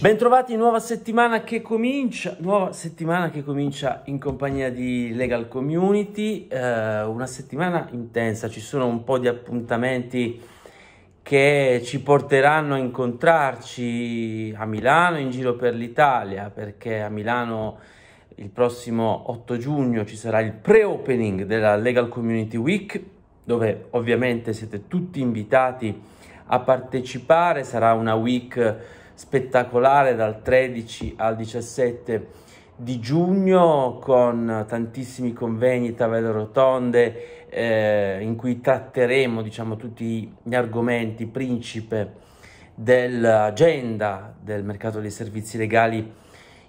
Bentrovati, nuova settimana che comincia, nuova settimana che comincia in compagnia di Legal Community, eh, una settimana intensa, ci sono un po' di appuntamenti che ci porteranno a incontrarci a Milano, in giro per l'Italia, perché a Milano il prossimo 8 giugno ci sarà il pre-opening della Legal Community Week, dove ovviamente siete tutti invitati a partecipare, sarà una week spettacolare dal 13 al 17 di giugno con tantissimi convegni, tavole rotonde eh, in cui tratteremo diciamo, tutti gli argomenti principe dell'agenda del mercato dei servizi legali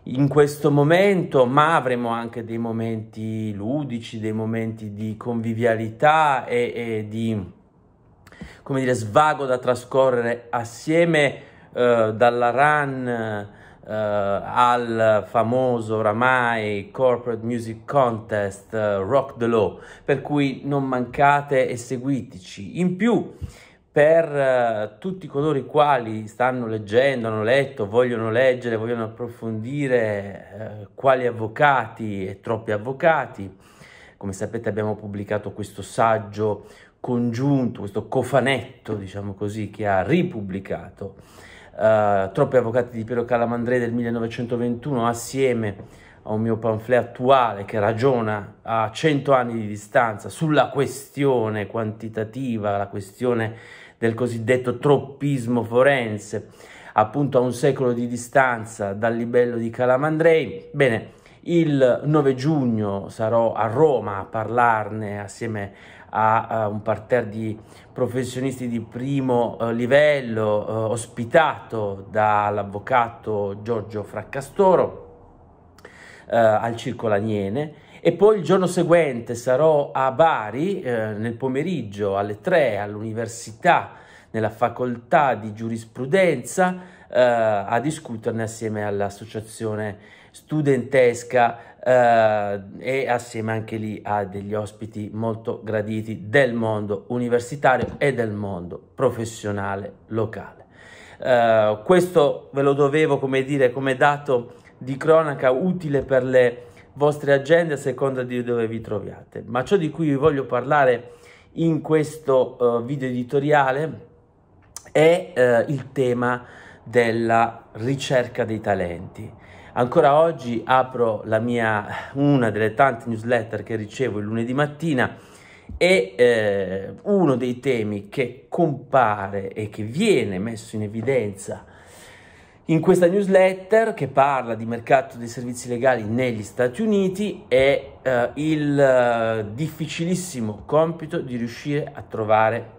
in questo momento, ma avremo anche dei momenti ludici, dei momenti di convivialità e, e di come dire, svago da trascorrere assieme eh, dalla RAN eh, al famoso oramai Corporate Music Contest eh, Rock the Law, per cui non mancate e seguiteci. In più, per eh, tutti coloro i quali stanno leggendo, hanno letto, vogliono leggere, vogliono approfondire eh, quali avvocati e troppi avvocati. Come sapete abbiamo pubblicato questo saggio congiunto, questo cofanetto, diciamo così, che ha ripubblicato eh, Troppi avvocati di Piero Calamandrei del 1921 assieme a un mio pamphlet attuale che ragiona a 100 anni di distanza sulla questione quantitativa, la questione del cosiddetto troppismo forense, appunto a un secolo di distanza dal libello di Calamandrei. Bene, il 9 giugno sarò a Roma a parlarne assieme a, a un parterre di professionisti di primo eh, livello eh, ospitato dall'avvocato Giorgio Fraccastoro eh, al Circo Laniene e poi il giorno seguente sarò a Bari eh, nel pomeriggio alle 3 all'università nella facoltà di giurisprudenza eh, a discuterne assieme all'associazione studentesca eh, e assieme anche lì a degli ospiti molto graditi del mondo universitario e del mondo professionale locale. Eh, questo ve lo dovevo come dire come dato di cronaca utile per le vostre agende a seconda di dove vi troviate. Ma ciò di cui vi voglio parlare in questo uh, video editoriale è uh, il tema della ricerca dei talenti. Ancora oggi apro la mia, una delle tante newsletter che ricevo il lunedì mattina e eh, uno dei temi che compare e che viene messo in evidenza in questa newsletter che parla di mercato dei servizi legali negli Stati Uniti è eh, il eh, difficilissimo compito di riuscire a trovare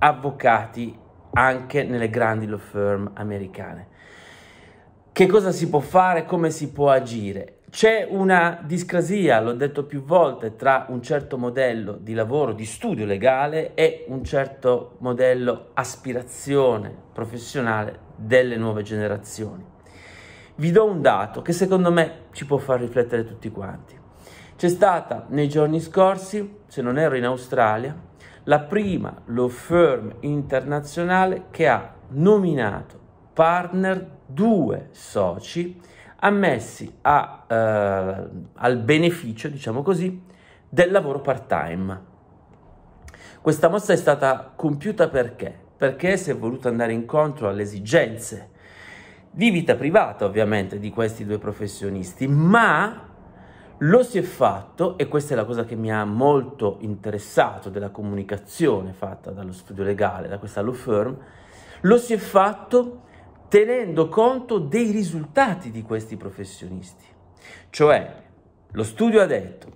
avvocati anche nelle grandi law firm americane. Che cosa si può fare, come si può agire? C'è una discrasia, l'ho detto più volte, tra un certo modello di lavoro, di studio legale e un certo modello aspirazione professionale delle nuove generazioni. Vi do un dato che secondo me ci può far riflettere tutti quanti. C'è stata nei giorni scorsi, se non ero in Australia, la prima law firm internazionale che ha nominato partner due soci ammessi a, eh, al beneficio, diciamo così, del lavoro part-time. Questa mossa è stata compiuta perché? Perché si è voluto andare incontro alle esigenze di vita privata, ovviamente, di questi due professionisti, ma lo si è fatto, e questa è la cosa che mi ha molto interessato della comunicazione fatta dallo studio legale, da questa law firm, lo si è fatto tenendo conto dei risultati di questi professionisti. Cioè, lo studio ha detto,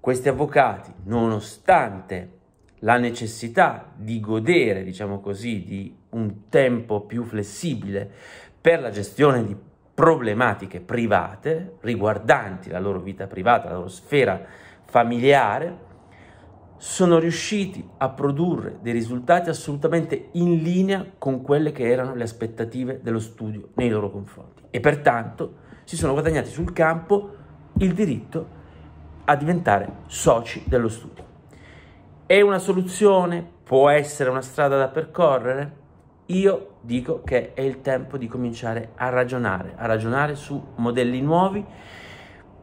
questi avvocati, nonostante la necessità di godere, diciamo così, di un tempo più flessibile per la gestione di problematiche private riguardanti la loro vita privata, la loro sfera familiare, sono riusciti a produrre dei risultati assolutamente in linea con quelle che erano le aspettative dello studio nei loro confronti e pertanto si sono guadagnati sul campo il diritto a diventare soci dello studio. È una soluzione? Può essere una strada da percorrere? Io dico che è il tempo di cominciare a ragionare, a ragionare su modelli nuovi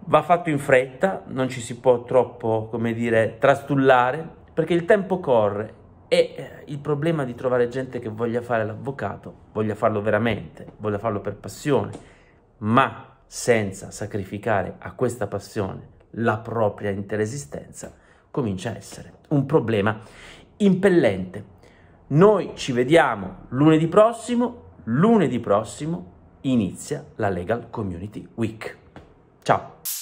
va fatto in fretta, non ci si può troppo, come dire, trastullare, perché il tempo corre e eh, il problema di trovare gente che voglia fare l'avvocato, voglia farlo veramente, voglia farlo per passione, ma senza sacrificare a questa passione la propria interesistenza, comincia a essere un problema impellente. Noi ci vediamo lunedì prossimo, lunedì prossimo inizia la Legal Community Week. Tchau!